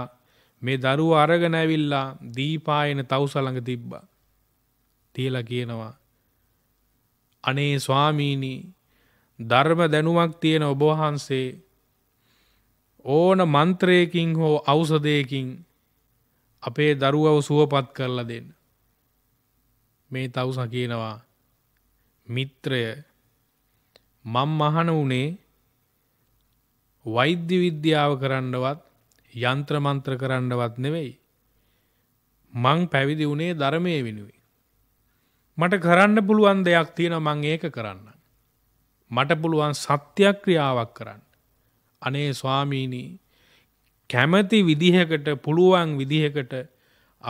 මේ දරුවා අරගෙන ඇවිල්ලා දීපායන තවුස ළඟ තිබ්බා. තියලා කියනවා අනේ ස්වාමීනි ධර්ම දැනුමක් තියෙන ඔබ වහන්සේ ඕන මන්ත්‍රයකින් හෝ ඖෂධයකින් අපේ දරුවව සුවපත් කරලා දෙන්න. මේ තවුසා කියනවා මිත්‍රය මම මහන උනේ වෛද්‍ය විද්‍යාව කරන්නවත් යන්ත්‍ර මන්ත්‍ර කරන්නවත් නෙවෙයි. මං පැවිදි උනේ ධර්මයේ විනුවේ. මට කරන්න පුළුවන් දෙයක් තියෙනවා මං ඒක කරන්න. මට පුළුවන් සත්‍යක්‍රියාවක් කරන්න. අනේ ස්වාමීනි කැමැති විදිහකට පුළුවන් විදිහකට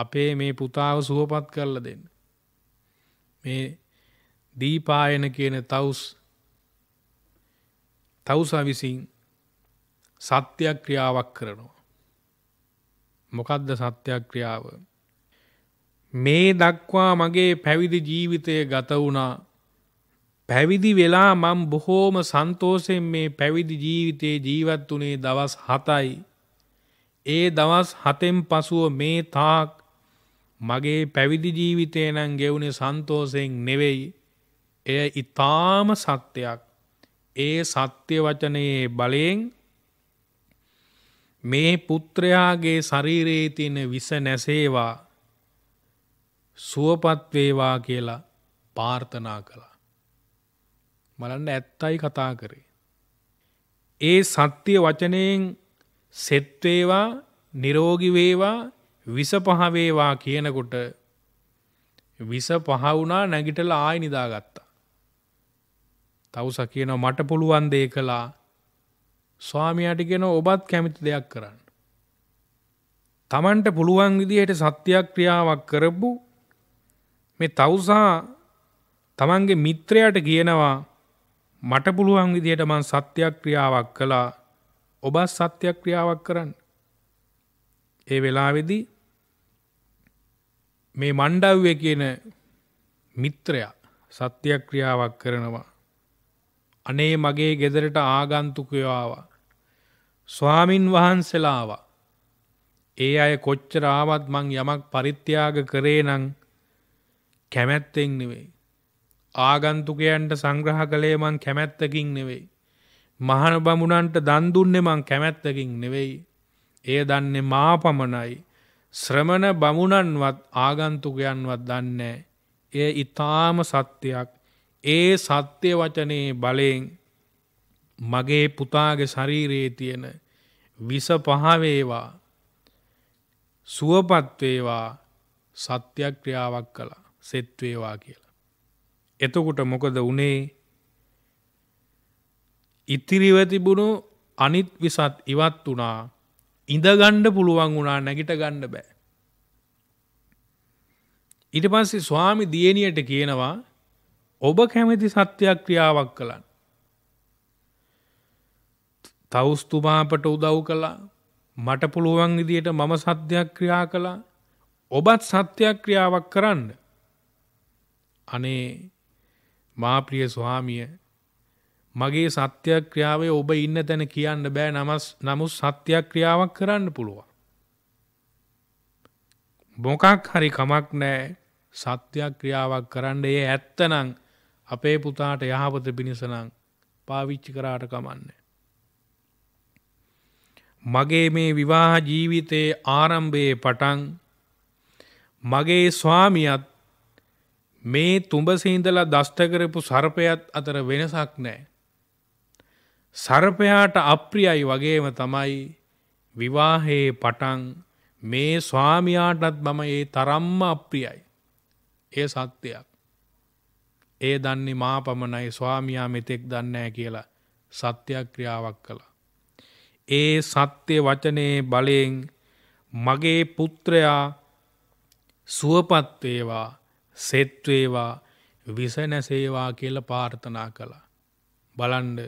අපේ මේ පුතාව සුවපත් කරලා දෙන්න. මේ දීපායන කියන තවුස් තවුසා විසින් සත්‍යක්‍රියාවක් කරනවා. මොකක්ද සත්‍යක්‍රියාව. මේ දක්වා මගේ පැවිදි ජීවිතය ගත වුණා පැවිදි වෙලා මං බොහෝම සන්තෝසෙන් මේ පැවිදි ජීවිතයේ ජීවත් වනේ දවස් හතයි. ඒ දවස් හතෙන් පසුව මේ තාක් මගේ පැවිදි ජීවිතේ නම් ගෙවුනේ සන්තෝෂයෙන් නෙවෙයි. එය ඊටාම සත්‍යයක්. ඒ සත්‍ය වචනයේ බලයෙන් මේ පුත්‍රයාගේ ශරීරයේ තියෙන විස නැසේවා සුවපත් වේවා කියලා ප්‍රාර්ථනා කළා. බලන්න ඇත්තයි කතා කරේ. ඒ සත්‍ය වචනයෙන් සෙත් වේවා නිරෝගී වේවා විස පහවේවා කියනකොට විස පහ වුණා නැගිටලා ආයි නිදාගත්තා. තවුස කියනවා මට පුළුවන් දේ කළා. ස්වාමියාට කියනවා ඔබත් කැමති දෙයක් කරන්න. Tamanට පුළුවන් විදිහට සත්‍යක්‍රියාවක් කරපු මේ තවුසා Tamanගේ මිත්‍රයාට කියනවා මට පුළුවන් විදිහට මං සත්‍යක්‍රියාවක් කළා. ඔබ සත්‍යක්‍රියාවක් කරන්න. ඒ වෙලාවේදී මේ මණ්ඩව්වේ කියන මිත්‍රයා සත්‍යක්‍රියාවක් කරනවා. අනේ මගේ ගෙදරට ආගන්තුකයෝ ආවා. ස්වාමින් වහන්සලා ආවා. ඒ අය කොච්චර ආවත් මං යමක් පරිත්‍යාග කරේ නම් කැමැත්තෙන් නෙවෙයි. ආගන්තුකයන්ට සංග්‍රහ කළේ මං කැමැත්තකින් නෙවෙයි. මහන බමුණන්ට දන් දුන්නේ මං කැමැත්තකින් නෙවෙයි. එය දන්නේ මා පමණයි. ශ්‍රමණ බමුණන්වත් ආගන්තුකයන්වත් දන්නේ එය ඊ타ම සත්‍යයක්. ඒ සත්‍ය වචනේ බලයෙන් මගේ පුතාගේ ශරීරයේ තියෙන විස පහ වේවා සුවපත් වේවා සත්‍යක්‍රියාවක් කළා සෙත් වේවා කියලා. එතකොට මොකද වුනේ? ඉතිරිව තිබුණු අනිත් විසත් ඉවත් වුණා. ඉඳගණ්ඩ පුළුවන් වුණා නැගිට ගණ්ඩ බෑ. ඉට පස්සේ ස්වාමි දියණියට කියනවා ඔබ කැමති සත්‍යයක් ක්‍රියාවක් කළන්. තවස්තුමාපට උදව් කලා මට පුළුවන් ඉදියට මම සත්‍යයක් ක්‍රියා කළා ඔබත් සත්‍යයක් ක්‍රියාවක් කරන්න. අනේ මාප්‍රිය ස්වාමිය මගේ සත්‍යක්‍රියාවේ ඔබ ඉන්න තැන කියන්න බෑ නමස් නමුත් සත්‍යක්‍රියාවක් කරන්න පුළුවන්. මොකක් හරි කමක් නෑ සත්‍යක්‍රියාවක් කරන්න ඒ ඇත්තනම් අපේ පුතාට යහපත පිණිසනම් පාවිච්චි කරාට කමන්නේ. මගේ මේ විවාහ ජීවිතයේ ආරම්භයේ පටන් මගේ ස්වාමියත් මේ තුඹසේ ඉඳලා දෂ්ට කරපු සර්පයත් අතර වෙනසක් නැහැ. සර්පයාට අප්‍රියයි වගේම තමයි විවාහයේ පටන් මේ ස්වාමියාටත් මම ඒ තරම්ම අප්‍රියයි. ඒ සත්‍යයක්. ඒ දන්නේ මා පමණයි ස්වාමියා මෙතෙක් දන්නෑ කියලා සත්‍යක්‍රියාවක් කළා. ඒ සත්‍ය වචනේ බලයෙන් මගේ පුත්‍රයා සුවපත්වේවා සෙත්වේවා විසනැසේවා කියල පාර්ථනා කළා. බලන්ඩ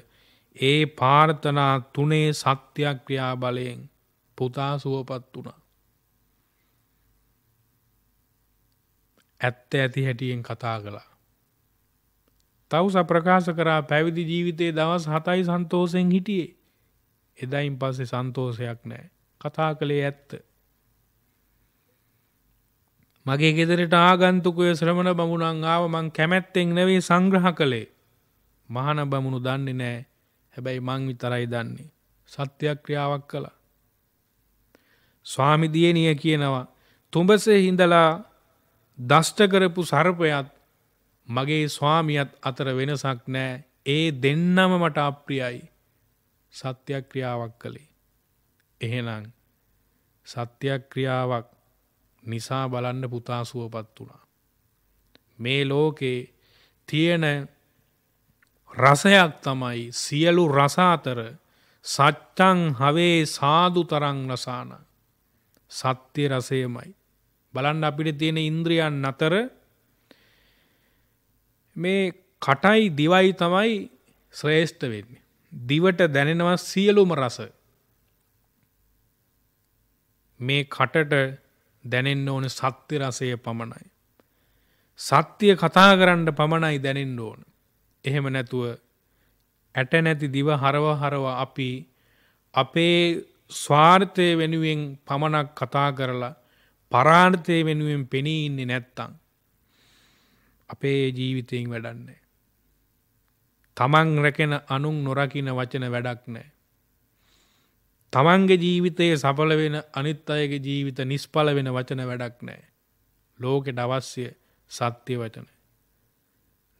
ඒ පාර්ථනා තුනේ සත්‍යක්‍රියා බලයෙන් පුතා සුවපත් වුණා. ඇත්ත ඇති හැටියෙන් කතා කළා. තවුස ප්‍රකාශ කරා පැවිදි ජීවිතයේ දවස් හතයි සන්තෝසෙන් හිටියේ. එදයින් පස්සේ සන්තෝෂයක් නෑ. කතා කළේ ඇත්ත. මගේ ගෙදරට ආගන්තුකය ශ්‍රමණ බමුණන් ආව මං කැමැත්තෙන් නෙවෙයි සංග්‍රහ කළේ. මහන බමුණු දන්නේ නෑ හැබැයි මං විතරයි දන්නේ. සත්‍යක්‍රියාවක් කළා. ස්වාමිදියනිය කියනවා තුඹසේ හිඳලා දෂ්ට කරපු සර්පයත් මගේ ස්වාමියත් අතර වෙනසක් නෑ. ඒ දෙන්නම මට අප්‍රියයි. සත්‍යක්‍රියාවක් කළේ. එහෙනම් සත්‍යක්‍රියාවක් නිසා බලන්න පුතා සුවපත් වුණා. මේ ලෝකේ තියෙන රසයක් තමයි සියලු රසාතර සච්චං හවේ සාදු තරං රසාන සත්‍ය රසයමයි. බලන්න අපිට තියෙන ඉන්ද්‍රියන් අතර මේ කටයි දිවයි තමයි ශ්‍රේෂ්ඨ වෙන්නේ. දිවට දැනෙනවා සියලුම රස. මේ කටට දැනෙන්න ඕන සත්‍ය රසය පමණයි. සත්‍ය කතා කරන්න පමණයි දැනෙන්න ඕන. එහෙම නැතුව ඇට නැති දිව හරව හරව අපි අපේ ස්වාර්ථය වෙනුවෙන් පමණක් කතා කරලා පරාර්ථය වෙනුවෙන් පෙනී ඉන්නේ නැත්තං. අපේ ජීවිතයෙන් වැඩන්නේ. තමන් රැකෙන අනුන් නොරකින වචන වැඩක් නෑ. තමන්ගේ ජීවිතයේ සඵල වෙන අනිත් අයගේ ජීවිත නිස්ඵල වෙන වචන වැඩක් නෑ. ලෝකෙ අවශ්‍ය සත්‍ය වචන.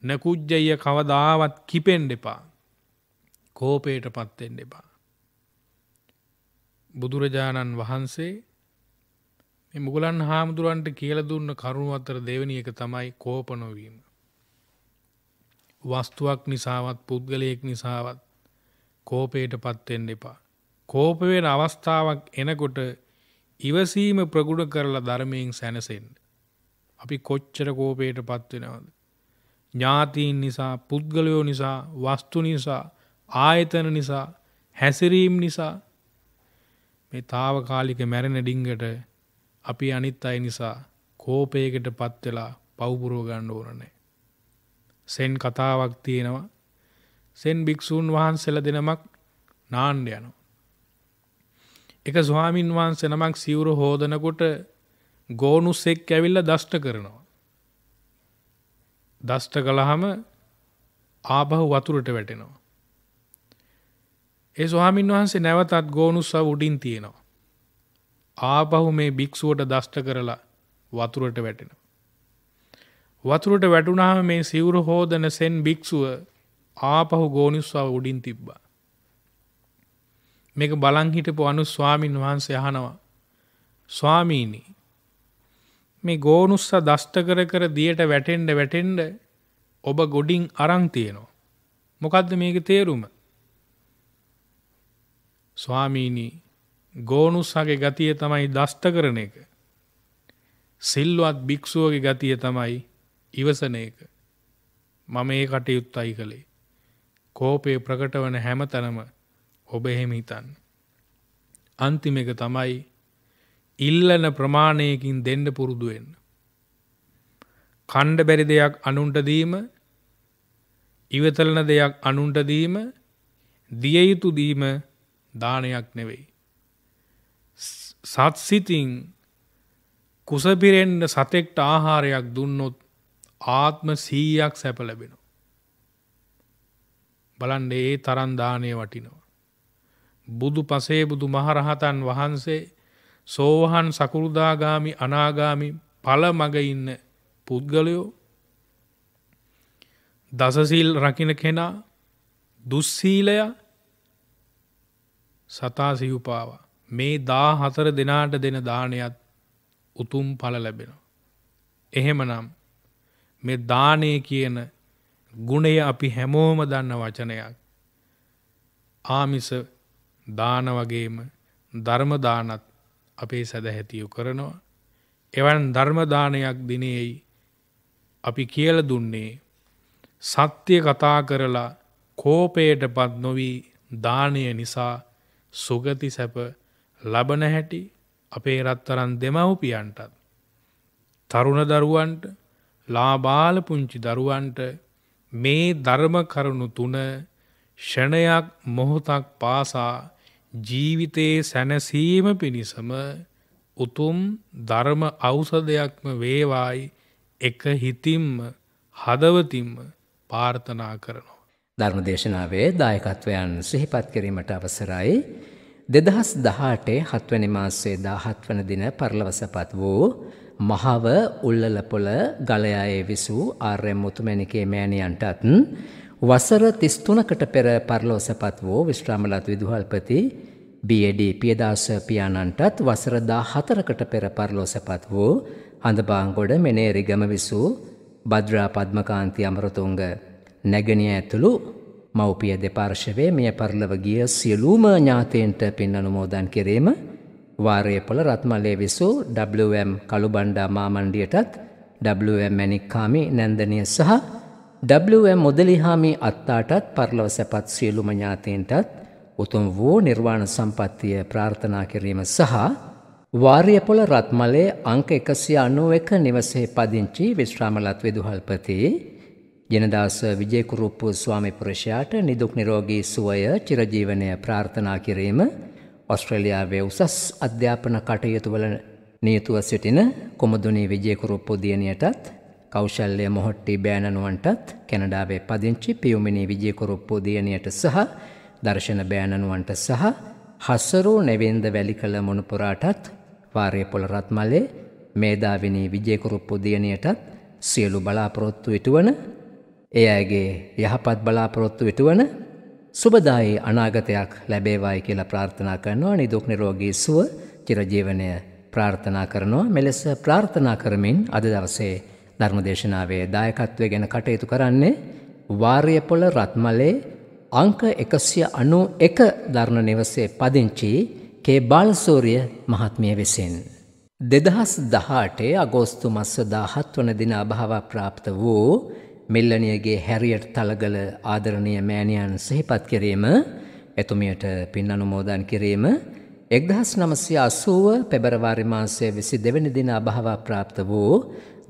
නකුජ්ජය කවදාවත් කිපෙන්ඩ එපා කෝපයට පත්වෙන්න එපා. බුදුරජාණන් වහන්සේ මුගලන් හාමුදුරුවන්ට කියල දුන්න කරුණු අතර දෙවනි එක තමයි කෝපනොවීම. වස්තුවක් නිසාවත් පුද්ගලයෙක් නිසාවත් කෝපයට පත්වෙන්න එපා. කෝපවෙන අවස්ථාවක් එනකොට ඉවසීම ප්‍රගුණ කරලා ධර්මයෙන් සැනසෙන්ට. අපි කොච්චර කෝපයට පත්වෙනවද. ඥාතීන් නිසා පුද්ගලයෝ නිසා වස්තු නිසා ආයතන නිසා හැසිරීම් නිසා මේ తాවකාලික මැරෙන ඩිංගට අපි අනිත් අය නිසා කෝපයකට පත් වෙලා පවුපුරව ගන්න ඕන නැහැ. සෙන් කතාවක් තියෙනවා. සෙන් භික්ෂූන් වහන්සේලා දෙනමක් නාන්න යනවා. එක ස්වාමින් වහන්සේ නමක් සිවුර හොදනකොට ගෝනුස් එක්ක ඇවිල්ලා දෂ්ට කරනවා. දෂ්ට කළාම ආපහු වතුරට වැටෙනවා. ඒ ස්වාමීන් වහන්සේ නැවතත් ගෝනුස්සව උඩින් තියෙනවා. ආපහු මේ භික්ෂුවට දෂ්ට කරලා වතුරට වැටෙනවා. වතුරට වැටුණාම මේ සිවුර හෝදන සෙන් භික්ෂුව ආපහු ගෝනුස්සව උඩින් තිබ්බා. මේක බලන් හිටපු අනුස්වාමින් වහන්සේ අහනවා ස්වාමීනි මේ ගෝනුස්ස දෂ්ට කර කර දියට වැටෙන්න වැටෙන්න ඔබ ගොඩින් අරන් තියෙනවා. මොකද්ද මේකේ තේරුම? ස්වාමීනි ගෝනුස්සගේ ගතිය තමයි දෂ්ට කරන එක. සිල්වත් භික්ෂුවගේ ගතිය තමයි ඉවසන එක. මම ඒ කටයුත්තයි කළේ. කෝපය ප්‍රකටවන හැමතැනම ඔබ එහෙම හිතන්න. අන්තිම එක තමයි ඉල්ලන ප්‍රමාණයකින් දෙන්න පුරුදු වෙන්න. කණ්ඩ බැරි දෙයක් අනුන්ට දීම ඉවතලන දෙයක් අනුන්ට දීම දිය යුතු දීම දානයක් නෙවෙයි. සත්සිතින් කුසපිරෙන්න සතෙක්ට ආහාරයක් දුන්නොත් ආත්ම 100ක් සැප ලැබෙනවා. බලන්න ඒ තරම් දාණය වටිනවා. බුදු පසේ බුදු මහරහතන් වහන්සේ සෝවහන් සකුරුදාගාමි අනාගාමි ඵල මග ඉන්න පුද්ගලයෝ දසසීල් රකින්න කෙනා දුස්සීලය සතා සිව්පාවා මේ 14 දෙනාට දෙන දාණයත් උතුම් ඵල ලැබෙනවා එහෙමනම් මේ දානය කියන ගුණය අපි හැමෝම දන්න වචනයක් ආමිස දාන වගේම ධර්ම දානත් අපේ සදැහැතිය කරනවා. එවන් ධර්ම දානයක් දිනෙයි අපි කියලා දුන්නේ සත්‍ය කතා කරලා කෝපයටපත් නොවි දානය නිසා සුගති සැප ලබන හැටි අපේ රත්තරන් දෙමව්පියන්ටත් තරුණ දරුවන්ට ලාබාල පුංචි දරුවන්ට මේ ධර්ම කරුණු තුන ෂණයක් මොහොතක් පාසා ජීවිතයේ සැනසීම පිණිසම උතුම් ධර්ම ඖෂධයක්ම වේවායි එක හිතින්ම හදවතින්ම ප්‍රාර්ථනා කරනවා. ධර්ම දේශනාවේ දායකත්වයන් සිහිපත් කිරීමට අවසරයි. දෙදහස් දහටේ හත්වනි මාස්සේ දාහත් වන දින පරලවසපත් වූ මහව උල්ලලපොල ගලයායේ විසූ ආර්ය මුතුමැණිකේ මෑණියන්ටත් වසර 33කට පෙර පරලොවසපත් වූ විශ්‍රාමලත් විදුහල්පති BAD පියදාස පියාණන්ටත් වසරදා හතරකට පෙර පරලොසපත් වූ හඳබාංගොඩ මෙනේරිගම විසූ භද්‍රා පද්මකාන්ති අමරතුංග නැගණිය ඇතුළු මව්පිය දෙපාර්ශවයේ මිය පරලව ගිය සියලුම ඥාතීන්ට පින් අනුමෝදන් කිරීම වාරයේපොළ රත්මලේ විසූ WM කළුබණ්ඩා මාමණ්ඩියටත් WM මණික්කාමි නැන්දනිය සහ WM මුදලිහාමි අත්තාටත් පරලොව සැපත් සියලුම ඥාතීන්ටත් උතුම් වූ නිර්වාණ සම්පත්තිය ප්‍රාර්ථනා කිරීම සහ වාර්යපොළ රත්මලේ අංක එකසිය අනුව එක නිවසේ පදිංචි විශ්‍රාමලත් විදුහල්පති ජනදාස විජයකුරුප්පු ස්වාමිපුරෂයාට නිදුක් නිරෝගී සුවය චිරජීවනය ප්‍රාර්ථනා කිරීම ඔස්ට්‍රලියාවේ උසස් අධ්‍යාපන කටයුතුවල නියතුව සිටින කොමුදුනී විජයකුරුප්පු දියණියටත් කෞශල්‍ය මොහොට්ටි බෑණනුවන්ටත් කැනඩාවේ පදිංචි පියුමිනී විජයකුරුප්පු දියණියට සහ දර්ශන බෑණනුවන්ට සහ හස්සරෝ නැවෙන්ද වැලි කළ මොනුපුරාටත් වාර්යපොළ රත්මලේ මේදාවිනී විජයකුරුප්පු දියණියටත් සියලු බලාපොරොත්තු ඉටුවන ඒ අයගේ යහපත් බලාපොරොත්තු ඉටුවන සුබදායි අනාගතයක් ලැබේවායි කියලා ප්‍රාර්ථනා කරනවා නිදුක් නිරෝගී සුව චිරජීවනය ප්‍රාර්ථනා කරනවා මෙලෙස ප්‍රාර්ථනා කරමින් අද දවසේ ධර්මදේශනාවේ දායකත්වය ගැන කටයුතු කරන්නේ වාර්යපොළ රත්මලේ අංක එකසිය අනු එක ධර්ණ නිවසේ පදිංචි කේ බාලසූරිය මහත්මිය විසින්. දෙදහස් දහටේ අගෝස්තු මස්ස දාහත් වන දින අභාව ප්‍රාප්ත වූ මෙල්ලනියගේ හැරියට තලගල ආදරණය මෑණියන් සහිපත් කිරීම එතුමියට පින් අනුමෝදන් කිරීම එක්දහස් නමසය අසුව පෙබරවාරි මාසය විසි දෙවැනි දින අභාව ප්‍රාප්ත වූ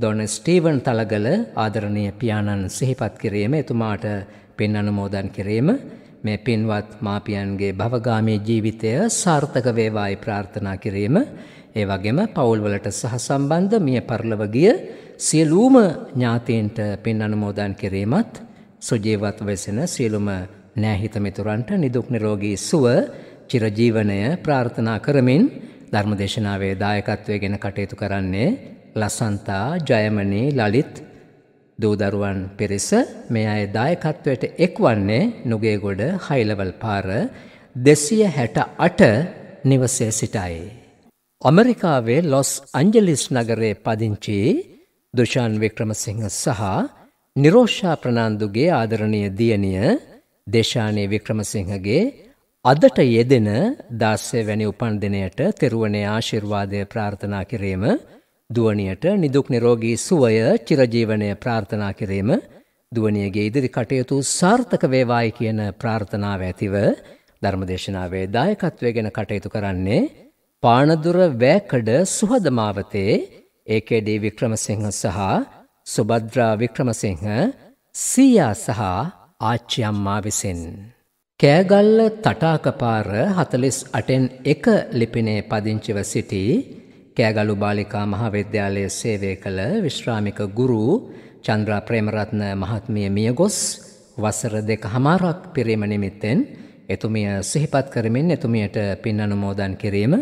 දොන ස්ටීවන් තලගල ආදරණය පියාණන් සිහිපත් කිරීම එතුමාට පින් අනුමෝදන් කිරීම මේ පින්වත් මාපියන්ගේ භවගාමී ජීවිතය සාර්ථක වේවායි ප්‍රාර්ථනා කිරීම ඒ වගේම පවුල්වලට සහසම්බන්ධ මිය පරලව ගිය සියලුම ඥාතීන්ට පින් අනුමෝදන් කිරීමත් සුජීවත් වෙසෙන සියලුම නෑහිත මිතුරන්ට නිදුක් නිරෝගී සුව චිරජීවනය ප්‍රාර්ථනා කරමින් ධර්මදේශනාවේ දායකත්වය ගැන කටයුතු කරන්නේ ලසන්තා ජයමනී ලලිත් දූදරුවන් පිරිස මේ අය දායකත්වයට එක්වන්නේ නුගේගොඩ හයිලවල් පාර දෙසිය හැට අට නිවසේ සිටයි. අමරිකාවේ ලොස් අංජලිස් නගරේ පදිංචි දුෂාන් වික්‍රමසිංහ සහ නිරෝෂා ප්‍රනාන්දුගේ ආදරණය දියණිය දේශානය වික්‍රමසිංහගේ අදට යෙදෙන දාස්සේ වැනි උපන් දෙනයට තෙරුවනේ ආශිර්වාදය ප්‍රාර්ථනා කිරීම දුවනියට නිදුක් නිරෝගී සුවය චිරජීවනය ප්‍රාර්ථනා කිරීම දුවනියගේ ඉදිරි කටයුතු සාර්ථක වේවායි කියන ප්‍රාර්ථනාව ඇතිව ධර්මදේශනාවේ දායකත්වය ගැන කටයුතු කරන්නේ පානදුර වැකඩ සුහද මාවතේ AKD වික්‍රමසිංහ සහ සුබද්‍රා වික්‍රමසිංහ සීයා සහ ආච්චි අම්මා විසින් කෑගල්ල තටාකපාර 48න් 1 ලිපිනේ පදිංචිව සිටී කෑගලු බාලිකා මහාවිද්‍යාලයේ සේවය කළ විශ්‍රාමික ගුරු චන්ද්‍රා ප්‍රේමරත්න මහත්මිය මිය ගොස් වසර දෙක හමාරක් පිරීම නිමිත්තෙන් එතුමිය සිහිපත් කරමින් එතුමියට පින් අනුමෝදන් කිරීම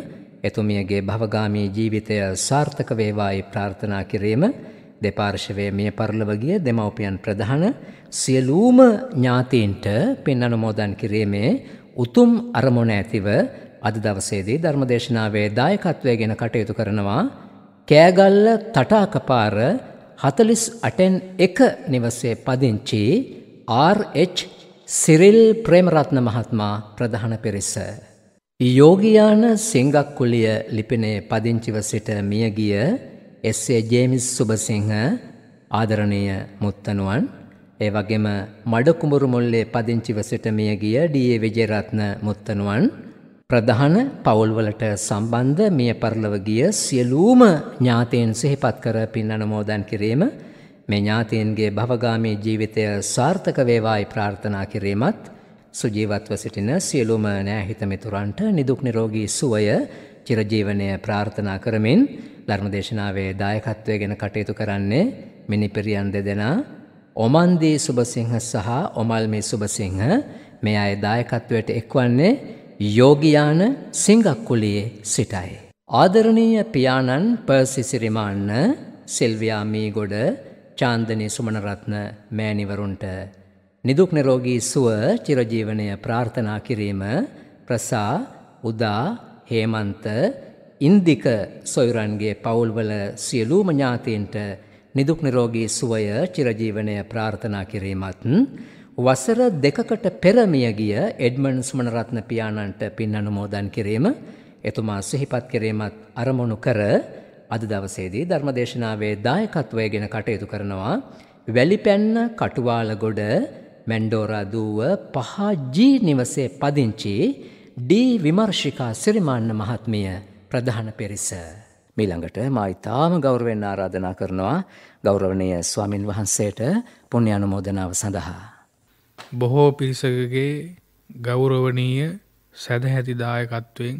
එතුමියගේ භවගාමී ජීවිතය සාර්ථක වේවායි ප්‍රාර්ථනා කිරීම දෙපාර්ශවය මිය පරලවගිය දෙමව්පියන් ප්‍රධාන සියලූම ඥාතීන්ට පින් අනුමෝදන් කිරීමේ උතුම් අරමුණ ඇතිව අද දවසේදී ධර්මදේශනාවේ දායකත්වය ගෙන කටයුතු කරනවා කෑගල්ල තටාකපාර හතලිස් අටෙන් එක නිවසේ පදිංචි RH සිරිල් ප්‍රේමරත්න මහත්මා ප්‍රධාන පිරිස. යෝගයාන සිංගක්කුලිය ලිපිනේ පදිංචිව සිට මියගිය එස්සේ ජේමිස් සුබසිංහ ආදරණය මුත්තනුවන් ඒ වගේම මඩකුමරු මුල්ලේ පදිංචිව සිට මියගිය ඩියේ විජේරත්න මුත්තනුවන් ප්‍රධාන පවුල්වලට සම්බන්ධ මිය පරලව ගිය සියලූම ඥාතයෙන් සිහිපත් කර පින් අනුමෝදන් කිරීම මේ ඥාතයන්ගේ භවගාමී ජීවිතය සාර්ථක වේවායි ප්‍රාර්ථනා කිරීමත් සුජීවත්ව සිටින සියලුම නෑහිතමිතුරන්ට නිදුක් නිරෝගී සුවය චිරජීවනය ප්‍රාර්ථනා කරමින් ධර්මදේශනාවේ දායකත්වය ගැන කටයුතු කරන්නේ මිනිපිරියන් දෙදෙනා ඔමන්දී සුභසිංහ සහ ඔමල්මි සුභසිංහ මේ අය දායකත්වයට එක්වන්නේ යෝගයාන සිංගක්කුලයේ සිටයි. ආදරණීය පියාණන් පර්සිසිරිමාන්න සෙල්වයා මීගොඩ චාන්දනය සුමනරත්න මෑණිවරුන්ට නිදුක් නිරෝගී සුව චිරජීවනය ප්‍රාර්ථනා කිරීම ප්‍රසා උදා හේමන්ත ඉන්දික සොයුරන්ගේ පවුල්වල සියලූම ඥාතීන්ට නිදුක් නිරෝගී සුවය චිරජීවනය ප්‍රාර්ථනා කිරීමත් වසර දෙකකට පෙරමිය ගිය එඩ්මන් සුමනරත්න පියාණන්ට පින් අනුමෝදන් කිරීම එතුමා සිහිපත් කිරීමත් අරමුණු කර අද දවසේදී ධර්මදේශනාවේ දායකත්වය ගෙන කටයුතු කරනවා වැලිපැන්න කටුවාලගොඩ මැන්ඩෝරා දූව පහජී නිවසේ පදිංචි ඩී විමර්ශිකා සිරිමාන්න මහත්මිය ප්‍රධාන පිරිස. මීළඟට මා ඉතාම ගෞරවෙන් ආරාධනා කරනවා ගෞරවනය ස්වාමින් වහන්සේට පුුණ්‍ය අනුමෝදනාව සඳහා. බොහෝ පිරිසකගේ ගෞරවනීය සැදැහැති දායකත්වයෙන්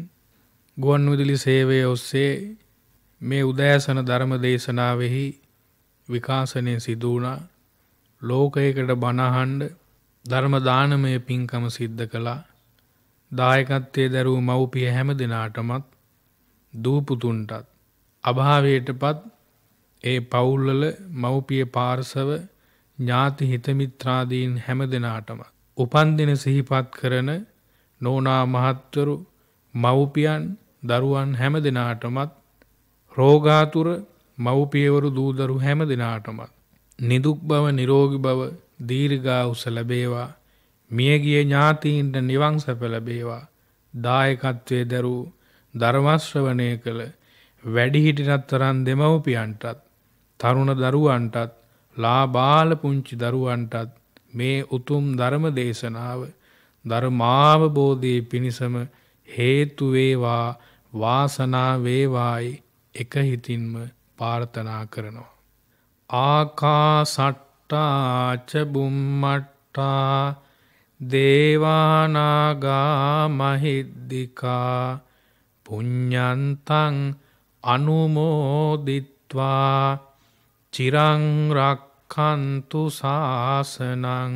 ගුවන් විදුලි සේවය ඔස්සේ මේ උදෑසන ධර්ම දේශනාවෙහි විකාශනය සිදු වුණා ලෝකයකට බණහඬ ධර්ම දානමය පින්කම සිද්ධ කළා දායකත්වයේ දරූ මව්පිය හැම දිනාටමත් දූපුතුන්ටත් අභාවයටපත් ඒ පවුල්වල මව්පිය පාර්ශව ඥාති හිතමිත්‍රාදීන් හැම දෙනාටම උපන් දින සිහිපත් කරන නෝනා මහත්වරු මව්පියන් දරුවන් හැම දෙනාටමත් රෝගාතුර මව්පියවරු දූදරු හැම දෙනාටමත් නිදුක් බව නිරෝගී බව දීර්ඝායුෂ ලැබේවා මියගිය ඥාතීන්ට නිවන් සැප ලැබේවා දායකත්වයේ දරූ ධර්ම ශ්‍රවණය කළ වැඩිහිටිනතරන් දෙමව්පියන්ටත් තරුණ දරුවන්ටත් ලාබාල පුංචි දරුවන්ටත් මේ උතුම් ධර්ම දේශනාව ධර්මාවබෝධයේ පිණිසම හේතු වේවා වාසනා වේවායි එක හිතින්ම ප්‍රාර්ථනා කරනවා. ආකාසට්ටා ච බුම්මට්ටා දේවානාගා මහිද්దికා පුඤ්ඤන්තං අනුමෝදිත්වා චිරංරක්කන්තු ශාසනං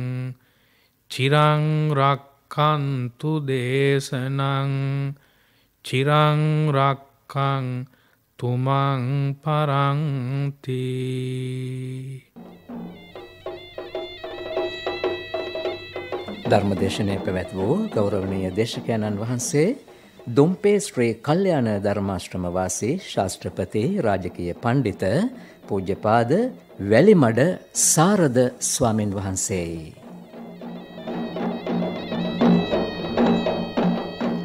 චිරංරක්කන්තු දේශනං චිරංරක්කං තුමං පරංති ධර්මදේශනය පැවැත් වූ ගෞරවනීය දේශකයණන් වහන්සේ දොම්පේස්ත්‍රයේ කල්යාණ ධර්මාශ්‍රම වාසී ශාස්ත්‍රපති රාජකීය පඬිත පූජ්‍යපාද වැලිමඩ සාරද ස්වාමින් වහන්සේයි.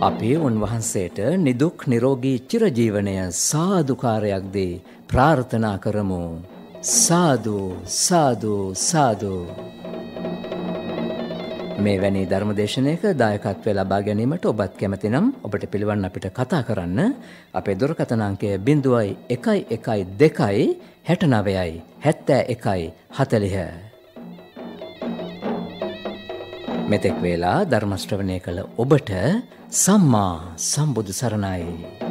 අපේ උන්වහන්සේට නිදුක් නිරෝගී චිරජීවනය සාදුකාරයක් දී ප්‍රාර්ථනා කරමු. සාදු සාදු සාදු මේ වැනි ධර්මදේශනයක දායකත්වය ලබා ගැනීමට ඔබත් කැමතිනම් ඔබට පිළිවන් අපිට කතා කරන්න අපේ දුරකථනාංකය බිඳුවයි එකයි එකයි දෙකයි හැටනවයයි හැත්තෑ එකයි හතලිහ. මෙතෙක් වේලා ධර්මශ්‍රවනය කළ ඔබට සම්මා සම්බුදු සරණයි.